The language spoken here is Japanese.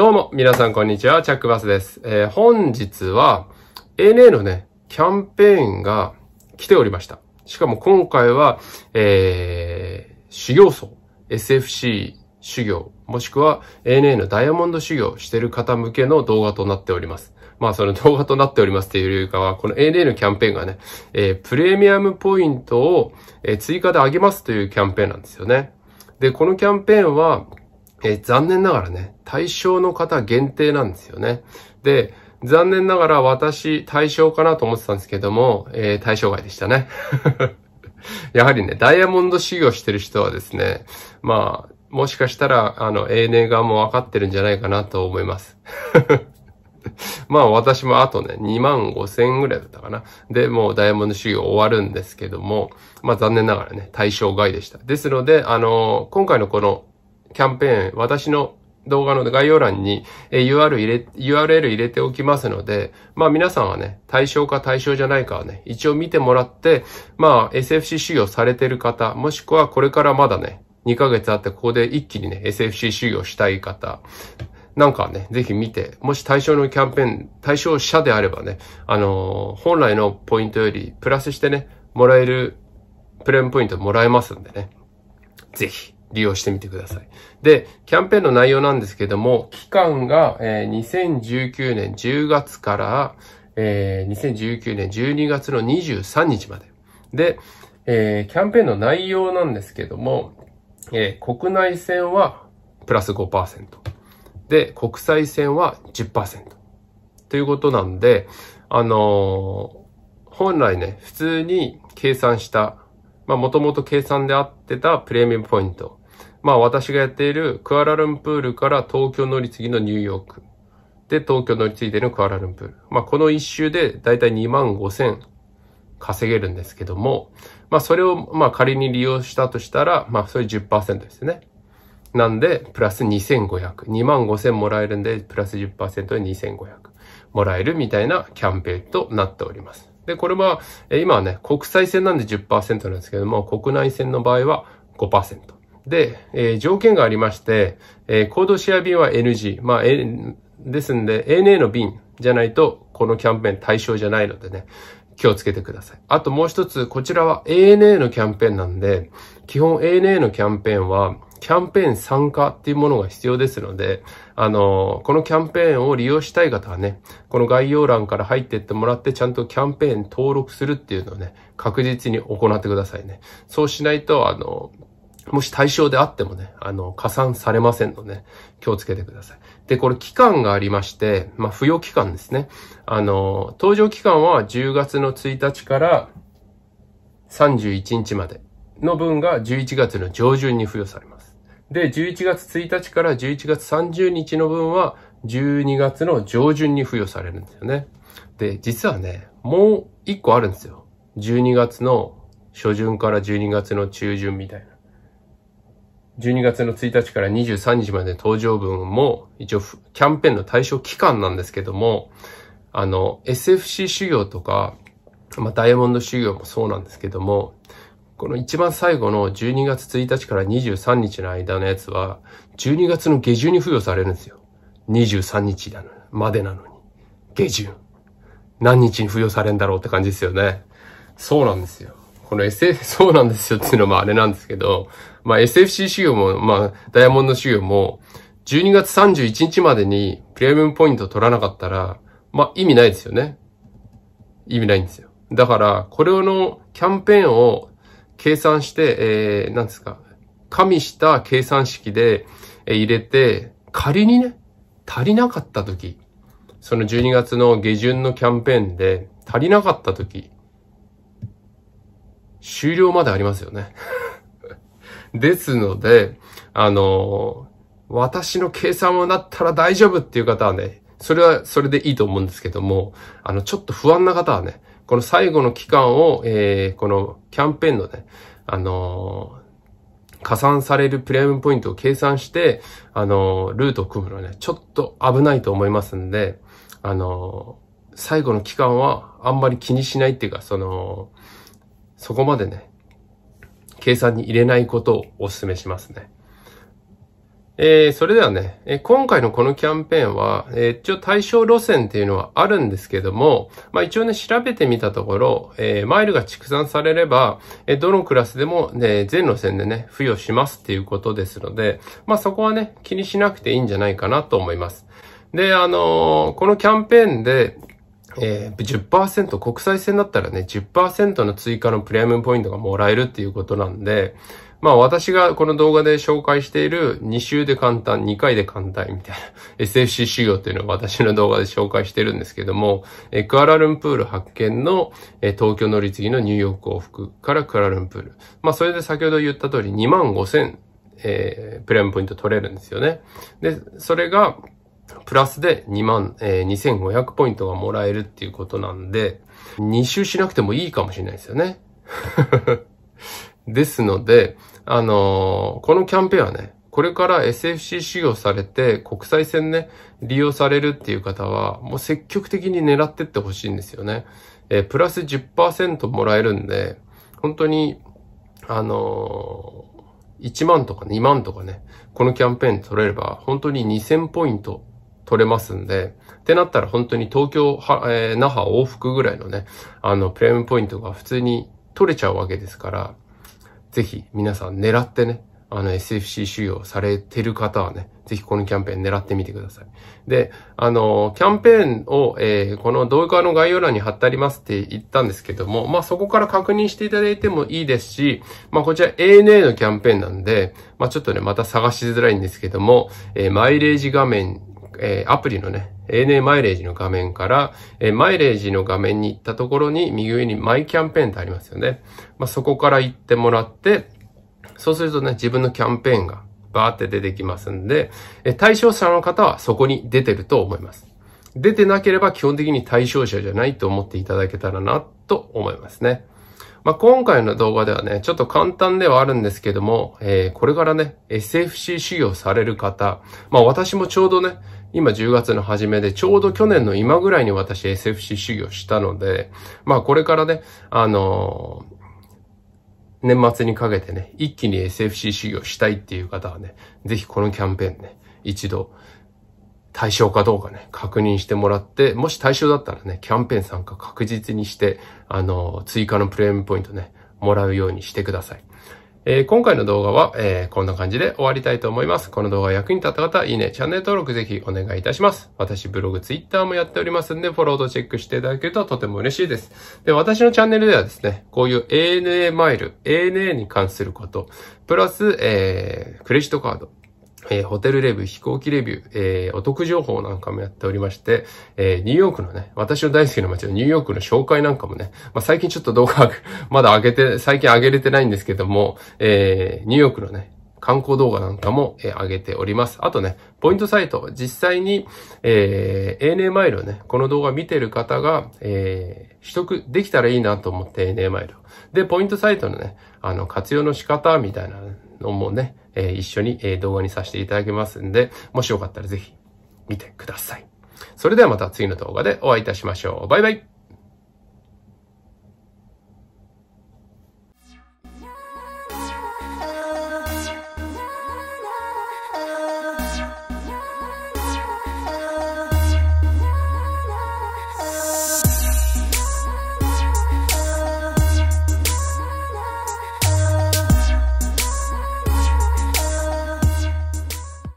どうも、皆さんこんにちは、チャックバスです。えー、本日は ANA のね、キャンペーンが来ておりました。しかも今回は、えー、修行僧、SFC 修行、もしくは ANA のダイヤモンド修行してる方向けの動画となっております。まあその動画となっておりますっていうよりかは、この ANA のキャンペーンがね、えー、プレミアムポイントを、え追加で上げますというキャンペーンなんですよね。で、このキャンペーンは、えー、残念ながらね、対象の方限定なんですよね。で、残念ながら私対象かなと思ってたんですけども、えー、対象外でしたね。やはりね、ダイヤモンド修行してる人はですね、まあ、もしかしたら、あの、永年側も分かってるんじゃないかなと思います。まあ私もあとね、2万5千ぐらいだったかな。で、もうダイヤモンド修行終わるんですけども、まあ残念ながらね、対象外でした。ですので、あのー、今回のこのキャンペーン、私の動画の概要欄に URL 入れ、URL 入れておきますので、まあ皆さんはね、対象か対象じゃないかはね、一応見てもらって、まあ SFC 修行されてる方、もしくはこれからまだね、2ヶ月あってここで一気にね、SFC 修行したい方、なんかね、ぜひ見て、もし対象のキャンペーン、対象者であればね、あのー、本来のポイントよりプラスしてね、もらえる、プレーンポイントもらえますんでね、ぜひ利用してみてください。で、キャンペーンの内容なんですけども、期間が、えー、2019年10月から、えー、2019年12月の23日まで。で、えー、キャンペーンの内容なんですけども、えー、国内線はプラス5%。で、国際線は10%。ということなんで、あのー、本来ね、普通に計算したまあ、もともと計算で合ってたプレミアムポイントまあ私がやっているクアラルンプールから東京乗り継ぎのニューヨーク。で、東京乗り継いでのクアラルンプール。まあこの一周でだいたい2万5千稼げるんですけども、まあそれをまあ仮に利用したとしたら、まあそれ10%ですね。なんで、プラス2500。2万5000もらえるんで、プラス10%で2500もらえるみたいなキャンペーンとなっております。で、これは、今はね、国際線なんで10%なんですけども、国内線の場合は5%。で、えー、条件がありまして、えー、コードシェア便は NG。まあ、ですんで、ANA の便じゃないと、このキャンペーン対象じゃないのでね、気をつけてください。あともう一つ、こちらは ANA のキャンペーンなんで、基本 ANA のキャンペーンは、キャンペーン参加っていうものが必要ですので、あの、このキャンペーンを利用したい方はね、この概要欄から入ってってもらって、ちゃんとキャンペーン登録するっていうのをね、確実に行ってくださいね。そうしないと、あの、もし対象であってもね、あの、加算されませんので、気をつけてください。で、これ期間がありまして、まあ、付与期間ですね。あの、搭乗期間は10月の1日から31日までの分が11月の上旬に付与されます。で、11月1日から11月30日の分は12月の上旬に付与されるんですよね。で、実はね、もう1個あるんですよ。12月の初旬から12月の中旬みたいな。12月の1日から23日まで登場分も、一応、キャンペーンの対象期間なんですけども、あの、SFC 修行とか、まあ、ダイヤモンド修行もそうなんですけども、この一番最後の12月1日から23日の間のやつは、12月の下旬に付与されるんですよ。23日だのまでなのに。下旬。何日に付与されるんだろうって感じですよね。そうなんですよ。この SF、そうなんですよっていうのもあれなんですけど、まあ SFC 修行も、まあダイヤモンド修行も、12月31日までにプレミアムポイント取らなかったら、まあ意味ないですよね。意味ないんですよ。だから、これのキャンペーンを計算して、えー、なんですか、加味した計算式で入れて、仮にね、足りなかった時、その12月の下旬のキャンペーンで足りなかった時、終了までありますよね ですので、あの、私の計算をなったら大丈夫っていう方はね、それはそれでいいと思うんですけども、あの、ちょっと不安な方はね、この最後の期間を、えー、このキャンペーンのね、あのー、加算されるプレミアムポイントを計算して、あのー、ルートを組むのはね、ちょっと危ないと思いますんで、あのー、最後の期間はあんまり気にしないっていうか、その、そこまでね、計算に入れないことをお勧めしますね。えー、それではね、えー、今回のこのキャンペーンは、えー、一応対象路線っていうのはあるんですけども、まあ一応ね、調べてみたところ、えー、マイルが蓄算されれば、えー、どのクラスでも、ね、全路線でね、付与しますっていうことですので、まあそこはね、気にしなくていいんじゃないかなと思います。で、あのー、このキャンペーンで、えー、10%、国際線だったらね、10%の追加のプレミアムポイントがもらえるっていうことなんで、まあ私がこの動画で紹介している2週で簡単、2回で簡単みたいな SFC 修行っていうのを私の動画で紹介してるんですけども、えクアラルンプール発見の、え東京乗り継ぎのニューヨーク往復からクアラルンプール。まあそれで先ほど言った通り2万5千、えー、プレミアムポイント取れるんですよね。で、それが、プラスで2万、えー、2500ポイントがもらえるっていうことなんで、2周しなくてもいいかもしれないですよね。ですので、あのー、このキャンペーンはね、これから SFC 使用されて国際線ね、利用されるっていう方は、もう積極的に狙ってってほしいんですよね。えー、プラス10%もらえるんで、本当に、あのー、1万とか2万とかね、このキャンペーン取れれば、本当に2000ポイント取れますんで、ってなったら本当に東京は、えー、那覇往復ぐらいのね、あの、プレミムポイントが普通に取れちゃうわけですから、ぜひ皆さん狙ってね、あの SFC 収容されてる方はね、ぜひこのキャンペーン狙ってみてください。で、あの、キャンペーンを、えー、この動画の概要欄に貼ってありますって言ったんですけども、まあ、そこから確認していただいてもいいですし、まあ、こちら ANA のキャンペーンなんで、まあ、ちょっとね、また探しづらいんですけども、えー、マイレージ画面えー、アプリのね、ANA マイレージの画面から、えー、マイレージの画面に行ったところに、右上にマイキャンペーンってありますよね。まあ、そこから行ってもらって、そうするとね、自分のキャンペーンがバーって出てきますんで、えー、対象者の方はそこに出てると思います。出てなければ基本的に対象者じゃないと思っていただけたらなと思いますね。まあ、今回の動画ではね、ちょっと簡単ではあるんですけども、えー、これからね、SFC 修行される方、まあ、私もちょうどね、今10月の初めで、ちょうど去年の今ぐらいに私 SFC 修行したので、まあこれからね、あのー年末にかけてね、一気に SFC 修行したいっていう方はね、ぜひこのキャンペーンね、一度、対象かどうかね、確認してもらって、もし対象だったらね、キャンペーン参加確実にして、あの、追加のプレミアムポイントね、もらうようにしてください。えー、今回の動画は、えー、こんな感じで終わりたいと思います。この動画役に立った方、いいね、チャンネル登録ぜひお願いいたします。私、ブログ、ツイッターもやっておりますんで、フォローとチェックしていただけるととても嬉しいです。で、私のチャンネルではですね、こういう ANA マイル、ANA に関すること、プラス、えー、クレジットカード、えー、ホテルレビュー、飛行機レビュー、えー、お得情報なんかもやっておりまして、えー、ニューヨークのね、私の大好きな街のニューヨークの紹介なんかもね、まあ、最近ちょっと動画、まだ上げて、最近上げれてないんですけども、えー、ニューヨークのね、観光動画なんかも、えー、上げております。あとね、ポイントサイト、実際に、えー、ANA マイルをね、この動画見てる方が、えー、取得できたらいいなと思って ANA マイル。で、ポイントサイトのね、あの、活用の仕方みたいな、ね、のもね、えー、一緒に、え動画にさせていただきますんで、もしよかったらぜひ見てください。それではまた次の動画でお会いいたしましょう。バイバイ